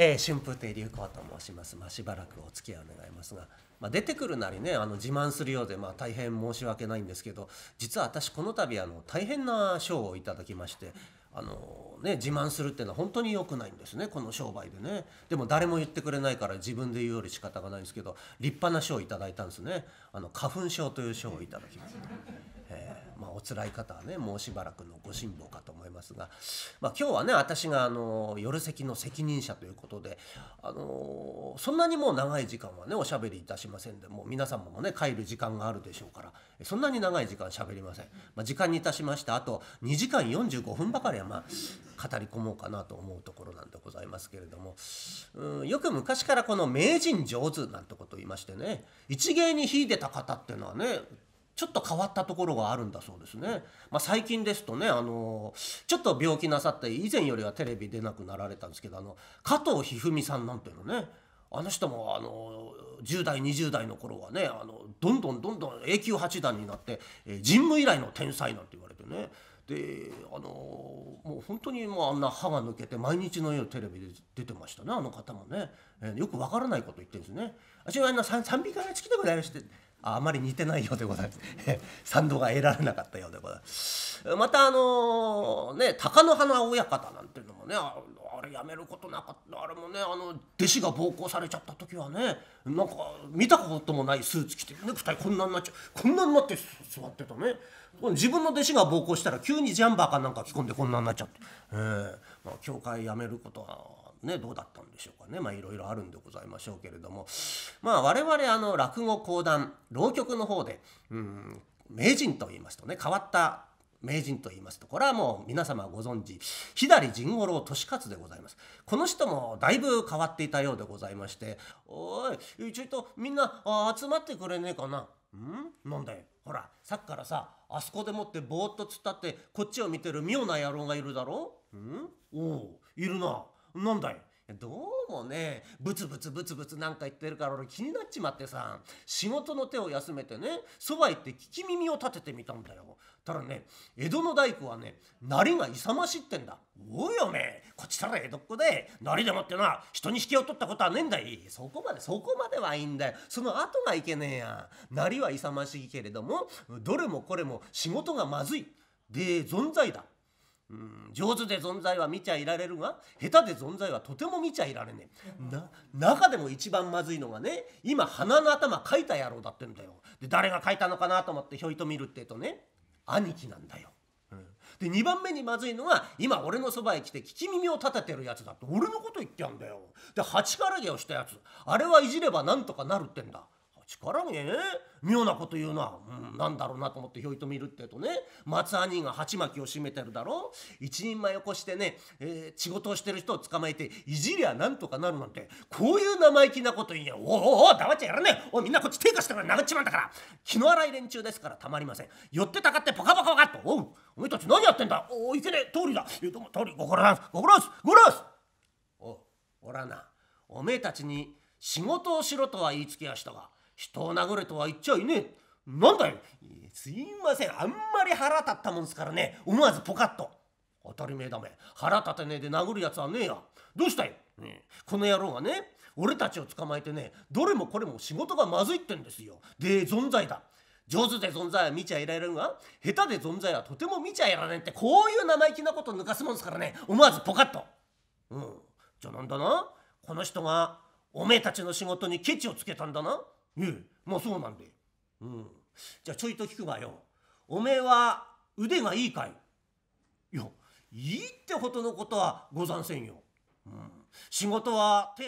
えー、春風亭流行と申します、まあ、しばらくお付き合い願いますが、まあ、出てくるなりねあの自慢するようで、まあ、大変申し訳ないんですけど実は私この度あの大変な賞をいただきましてあの、ね、自慢するっていうのは本当に良くないんですねこの商売でねでも誰も言ってくれないから自分で言うより仕方がないんですけど立派な賞をいただいたんですねあの花粉症という賞をいただきます、ね。えーまあ、お辛い方はねもうしばらくのご辛抱かとますが、まあ、今日はね私があの夜席の責任者ということであのそんなにもう長い時間はねおしゃべりいたしませんでもう皆様もね帰る時間があるでしょうからそんなに長い時間しゃべりません、まあ、時間にいたしましてあと2時間45分ばかりはまあ語り込もうかなと思うところなんでございますけれどもうんよく昔からこの名人上手なんてことを言いましてね一芸に秀でた方っていうのはねちょっと変わったところがあるんだそうですね。まあ、最近ですとね、あのちょっと病気なさって以前よりはテレビ出なくなられたんですけど、あの加藤一二三さんなんていうのね。あの人もあの10代20代の頃はねあのどんどんどんどん A 級八段になって、え神武以来の天才なんて言われてねであのもう本当にもうあんな歯が抜けて毎日のようにテレビで出てましたねあの方もね、えー、よくわからないこと言ってるんですね。私はあの賛美会が好きでごてあまり似てないようでございます賛同が得られなかったようでございますまたあのね貴乃花親方なんていうのもねあれやめることなかったあれもねあの弟子が暴行されちゃった時はねなんか見たこともないスーツ着てね2人こんなになっちゃうこんなになって座ってたね自分の弟子が暴行したら急にジャンバーかなんか着込んでこんなになっちゃって、えーまあ、教会やめることはねどうだったんでしょうかねまあいろいろあるんでございましょうけれどもまあ我々あの落語講談浪曲の方でうん名人と言いますとね変わった名人と言いますとこれはもう皆様ご存知左甚五郎利勝でございますこの人もだいぶ変わっていたようでございまして「おいちょいとみんな集まってくれねえかな」んなんだよほらさっきからさあそこでもってぼーっと突っ立ってこっちを見てる妙な野郎がいるだろうんおおいるななんだいどうもねブツブツブツブツなんか言ってるから俺気になっちまってさ仕事の手を休めてねそば行って聞き耳を立ててみたんだよただね江戸の大工はねなりが勇ましいってんだおおよねこっちたら江戸っ子でなりでもってな人に引きを取ったことはねえんだいそこまでそこまではいいんだよその後がいけねえやなりは勇ましいけれどもどれもこれも仕事がまずいで存在だうん上手で存在は見ちゃいられるが下手で存在はとても見ちゃいられねえ中でも一番まずいのがね今鼻の頭描いた野郎だってんだよで誰が描いたのかなと思ってひょいと見るってえとね兄貴なんだよ。うん、で2番目にまずいのが今俺のそばへ来て聞き耳を立ててるやつだって俺のこと言ってやんだよで鉢からげをしたやつあれはいじればなんとかなるってんだ鉢からげ妙なこと言うな、うん、なんだろうなと思ってひょいと見るってとね松兄が鉢巻きを締めてるだろ一人前よこしてね、えー、仕事をしてる人を捕まえていじりゃなんとかなるなんてこういう生意気なこと言いやおおお黙っちゃやらねえおみんなこっち手貸してから殴っちまうんだから気の荒い連中ですからたまりません寄ってたかってポカポカポカとおうおめたち何やってんだおおいけねえ通りだえうとも通りご苦労んご苦労すご苦労すおおらなおめえたちに仕事をしろとは言いつけやしたが人を殴れとは言っちゃいねえ。なんだよ。すいません。あんまり腹立ったもんすからね。思わずポカッと。当たり前だめ。腹立てねえで殴るやつはねえや。どうしたい、ん、この野郎がね、俺たちを捕まえてね、どれもこれも仕事がまずいってんですよ。で、存在だ。上手で存在は見ちゃいられるが、下手で存在はとても見ちゃいられんって、こういう生意気なこと抜かすもんすからね、思わずポカッと。うん。じゃあなんだなこの人が、おめえたちの仕事にケチをつけたんだな。ねまあそうなんで。うん。じゃあちょいと聞くわよ。おめえは腕がいいかいいや、いいってほどのことはござんせんよ。うん。仕事は手